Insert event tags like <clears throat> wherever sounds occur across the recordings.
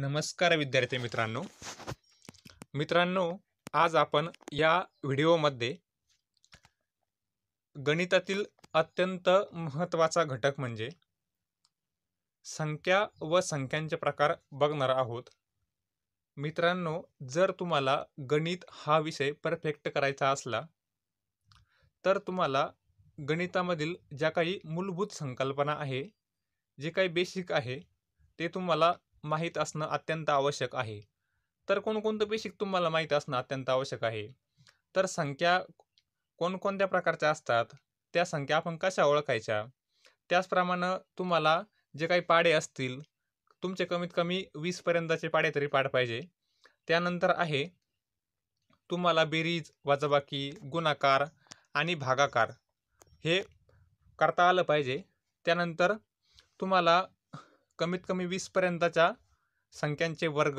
नमस्कार विद्यार्थी मित्रांनो मित्रांनो आज आपण या व्हिडिओमध्ये गणितातील अत्यंत महत्त्वाचा घटक म्हणजे संख्या व संख्यांचे प्रकार बघणार आहोत मित्रांनो जर तुम्हाला गणित हा विषय परफेक्ट करायचा असला तर तुम्हाला गणितामधील ज्या काही मूलभूत संकल्पना आहे जे काही बेसिक आहे ते तुम्हाला माहीत असणं अत्यंत आवश्यक आहे तर कोणकोणतं बेसिक तुम्हाला माहीत असणं अत्यंत आवश्यक आहे तर संख्या कोणकोणत्या प्रकारच्या असतात त्या संख्या आपण कशा ओळखायच्या त्याचप्रमाणे तुम्हाला जे काही पाडे असतील तुमचे कमीत कमी वीसपर्यंतचे पाडे तरी पाड पाहिजे त्यानंतर आहे तुम्हाला बेरीज वाजबाकी गुणाकार आणि भागाकार हे करता आलं पाहिजे त्यानंतर तुम्हाला कमीत कमी वीसपर्यंतच्या संख्यांचे वर्ग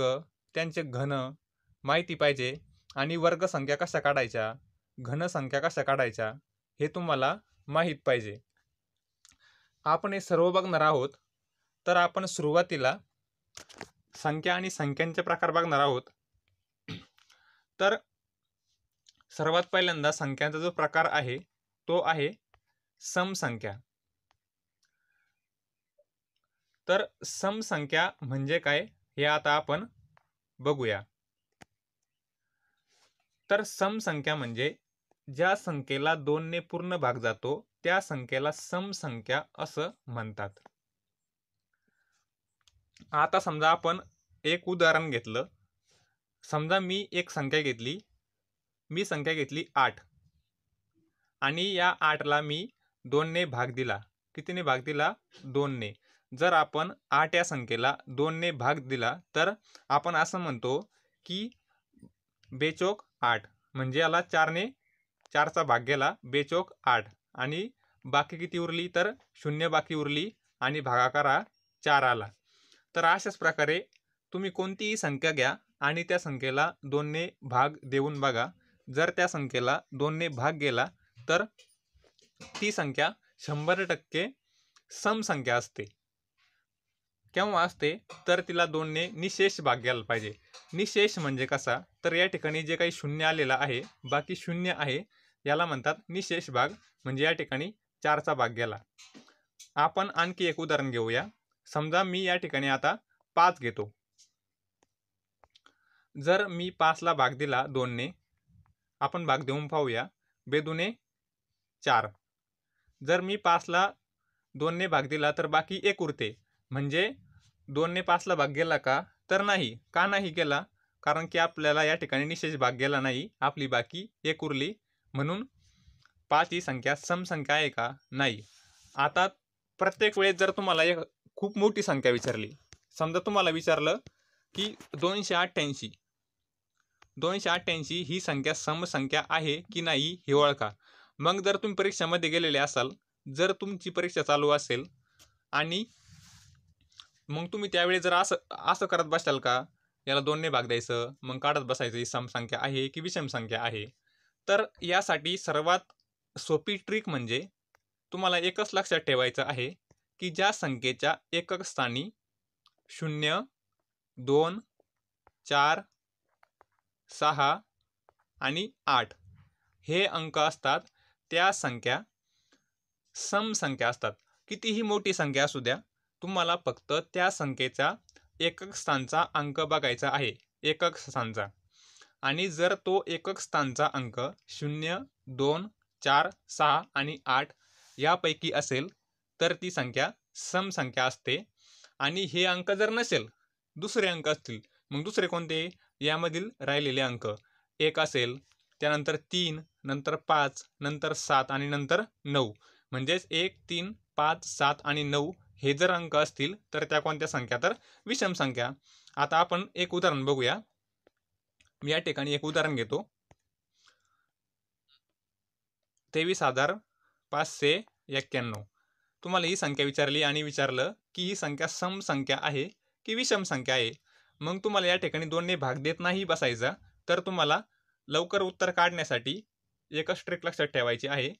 त्यांचे घन माहिती पाहिजे आणि वर्ग संख्या कशा काढायच्या घन संख्या कशा काढायच्या हे तुम्हाला माहीत पाहिजे आपण हे सर्व बघणार आहोत तर आपण सुरुवातीला संख्या आणि संख्यांचे प्रकार बघणार आहोत तर सर्वात पहिल्यांदा संख्यांचा जो प्रकार आहे तो आहे समसंख्या तर समसंख्या म्हणजे काय हे आता आपण बघूया तर समसंख्या म्हणजे ज्या संख्येला दोनने पूर्ण भाग जातो त्या संख्येला समसंख्या असं म्हणतात आता समजा आपण एक उदाहरण घेतलं समजा मी एक संख्या घेतली मी संख्या घेतली आठ आणि या आठला मी दोनने भाग दिला कितीने भाग दिला दोनने जर आपण आठ या संख्येला दोनने भाग दिला तर आपण असं म्हणतो की बेचोक आठ म्हणजे याला चारने चारचा भाग गेला बेचोक आठ आणि बाकी किती उरली तर शून्य बाकी उरली आणि भागाकार हा चार आला तर अशाच प्रकारे तुम्ही कोणतीही संख्या घ्या आणि त्या संख्येला दोनने भाग देऊन बघा जर त्या संख्येला दोनने भाग गेला तर ती संख्या शंभर टक्के समसंख्या असते केव्हा असते तर तिला दोनने निशेष भाग घ्यायला पाहिजे निशेष म्हणजे कसा तर या ठिकाणी जे काही शून्य आलेला आहे बाकी शून्य आहे याला म्हणतात निशेष भाग म्हणजे या ठिकाणी चारचा भाग गेला आपण आणखी एक उदाहरण घेऊया समजा मी या ठिकाणी आता पाच घेतो जर मी पाचला भाग दिला दोनने आपण भाग देऊन पाहूया बेदुने चार जर मी पाचला दोनने भाग दिला तर बाकी एक उरते म्हणजे दोनने पाचला भाग गेला का तर नाही का नाही गेला कारण की आपल्याला या ठिकाणी निशेष भाग गेला नाही आपली बाकी एक उरली म्हणून पाच ही संख्या समसंख्या आहे का नाही आता प्रत्येक वेळेस जर तुम्हाला एक खूप मोठी संख्या विचारली समजा तुम्हाला विचारलं की दोनशे अठ्ठ्याऐंशी दोनशे अठ्ठ्याऐंशी ही संख्या समसंख्या आहे की नाही हे ओळखा मग जर तुम्ही परीक्षामध्ये गेलेले असाल जर तुमची परीक्षा चालू असेल आणि मग तुम्ही त्यावेळी जर असं असं करत बसाल का याला दोनने भाग द्यायचं मग काढत बसायचं ही समसंख्या आहे की विषम संख्या आहे तर यासाठी सर्वात सोपी ट्रिक म्हणजे तुम्हाला एकच लक्षात ठेवायचं आहे की ज्या संख्येच्या एकक स्थानी शून्य दोन चार सहा आणि आठ हे अंक असतात त्या संख्या समसंख्या असतात कितीही मोठी संख्या असू द्या तुम्हाला फक्त त्या संख्येचा एकक स्थानचा अंक बघायचा आहे एकक स्थानचा आणि जर तो एकक स्थानचा अंक शून्य दोन चार सहा आणि आठ यापैकी असेल तर ती संख्या सम संख्या असते आणि हे अंक जर नसेल दुसरे अंक असतील मग दुसरे कोणते यामधील राहिलेले अंक एक असेल त्यानंतर तीन नंतर पाच नंतर सात आणि नंतर नऊ म्हणजेच एक तीन पाच सात आणि नऊ हे जर अंक असतील तर त्या कोणत्या संख्या तर विषम संख्या आता आपण एक उदाहरण बघूया मी या ठिकाणी एक उदाहरण घेतो तेवीस हजार पाचशे एक्क्याण्णव तुम्हाला ही संख्या विचारली आणि विचारलं की ही संख्या सम संख्या आहे की विषम संख्या आहे मग तुम्हाला या ठिकाणी दोन्ही भाग देत नाही बसायचा तर तुम्हाला लवकर उत्तर काढण्यासाठी एकच ट्रिक लक्षात ठेवायची आहे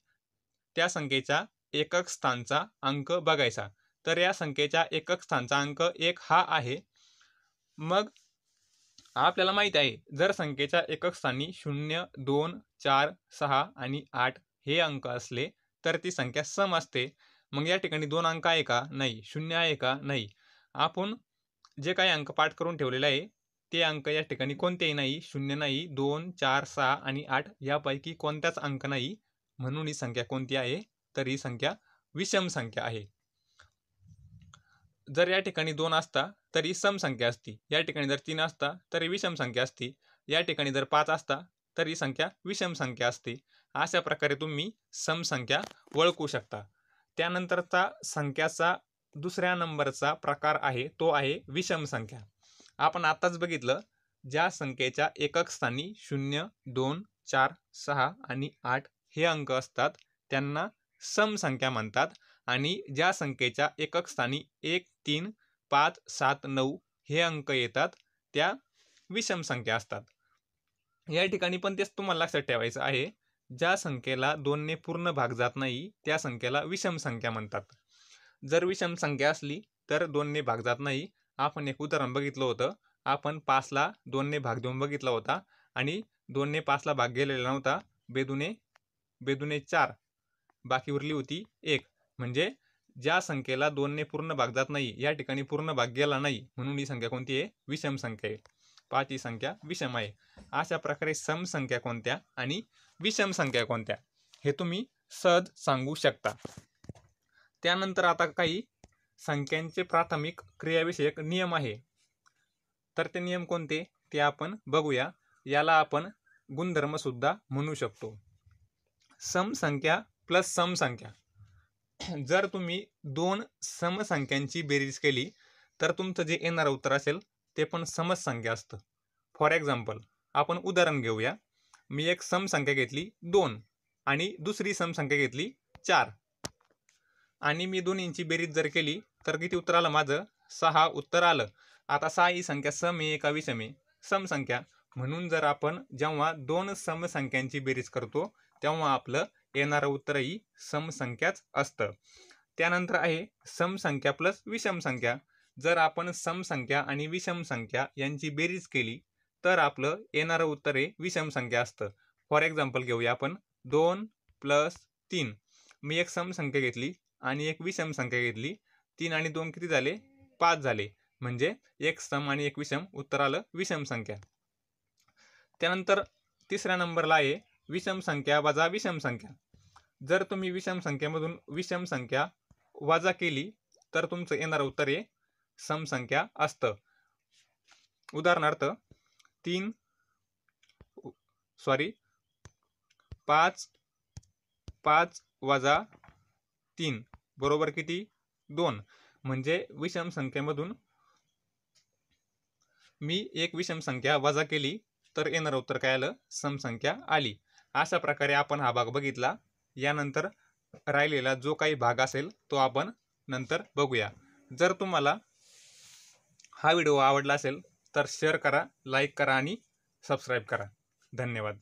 त्या संख्येच्या एकक स्थानचा अंक बघायचा तर या संख्येच्या एकक स्थानचा अंक एक हा आहे मग आपल्याला माहीत आहे जर संख्येच्या एकक स्थानी शून्य दोन चार सहा आणि आठ हे अंक असले तर ती संख्या सम असते मग या ठिकाणी दोन अंक आहे का नाही शून्य आहे का नाही आपण जे काही अंक पाठ करून ठेवलेले आहे ते अंक या ठिकाणी कोणतेही नाही शून्य नाही दोन चार सहा आणि आठ यापैकी कोणत्याच अंक नाही म्हणून ही संख्या कोणती आहे तर ही संख्या विषम संख्या आहे जर या ठिकाणी दोन असता तरी सम संख्या असती या ठिकाणी जर तीन असता तरी विषम संख्या असती या ठिकाणी जर पाच असता तर ही संख्या विषम संख्या असते अशा प्रकारे तुम्ही समसंख्या संख्या ओळखू शकता त्यानंतरचा संख्याचा दुसऱ्या नंबरचा प्रकार आहे तो आहे विषम संख्या आपण आत्ताच बघितलं ज्या संख्येच्या एकक स्थानी शून्य दोन चार सहा आणि आठ हे अंक असतात त्यांना समसंख्या म्हणतात आणि ज्या संख्येच्या एकक स्थानी एक तीन पाच सात नऊ हे अंक येतात त्या विषम संख्या असतात या ठिकाणी पण तेच तुम्हाला लक्षात ठेवायचं आहे ज्या संख्येला दोनने पूर्ण भाग जात नाही त्या संख्येला विषम संख्या म्हणतात जर विषम संख्या असली तर दोनने भाग जात नाही आपण एक उदाहरण बघितलं होतं आपण पाचला दोनने भाग देऊन बघितला होता आणि दोनने पाचला भाग गेलेला नव्हता बेदुने बेदुने चार बाकी उरली होती एक म्हणजे ज्या संख्येला दोनने पूर्ण भाग जात नाही या ठिकाणी पूर्ण भाग गेला नाही म्हणून ही संख्या कोणती आहे विषम संख्या आहे पाच ही संख्या विषम आहे अशा प्रकारे सम संख्या कोणत्या आणि विषम संख्या कोणत्या हे तुम्ही सहज सांगू शकता त्यानंतर आता काही संख्यांचे प्राथमिक क्रियाविषयक नियम आहे तर ते नियम कोणते ते आपण बघूया याला आपण गुणधर्मसुद्धा म्हणू शकतो सम संख्या प्लस सम संख्या <clears throat> जर तुम्ही दोन समसंख्यांची बेरीज केली तर तुमचं जे येणारं उत्तर असेल ते पण समसंख्या असतं फॉर एक्झाम्पल आपण उदाहरण घेऊया मी एक समसंख्या घेतली दोन आणि दुसरी समसंख्या घेतली चार आणि मी दोन्हींची बेरीज जर केली तर किती उत्तर आलं माझं सहा उत्तर आलं आता सहा ही संख्या सम आहे का विषम आहे समसंख्या म्हणून जर आपण जेव्हा दोन समसंख्यांची बेरीज करतो तेव्हा आपलं येणारं उत्तरही समसंख्याच असतं त्यानंतर आहे समसंख्या प्लस विषम संख्या जर आपण समसंख्या आणि विषम संख्या यांची बेरीज केली तर आपलं येणारं उत्तर हे विषम संख्या असतं फॉर एक्झाम्पल घेऊया आपण दोन प्लस तीन मी एक समसंख्या घेतली आणि एक विषम संख्या घेतली तीन आणि दोन किती झाले पाच झाले म्हणजे एक सम आणि एक विषम उत्तर आलं विषम संख्या त्यानंतर तिसऱ्या नंबरला आहे विषम संख्या वजा विषम संख्या जर तुम्ही विषम संख्येमधून विषम संख्या वाजा केली तर तुमचं येणारं उत्तर हे समसंख्या असतं उदाहरणार्थ तीन सॉरी पाच पाच वाजा तीन बरोबर किती दोन म्हणजे विषम संख्येमधून मी एक विषम संख्या वजा केली तर येणारं उत्तर काय आलं समसंख्या आली अशा प्रकारे आपण हा भाग बघितला यानंतर राहिलेला जो काही भाग असेल तो आपण नंतर बघूया जर तुम्हाला हा व्हिडिओ आवडला असेल तर शेअर करा लाईक करा आणि सबस्क्राईब करा धन्यवाद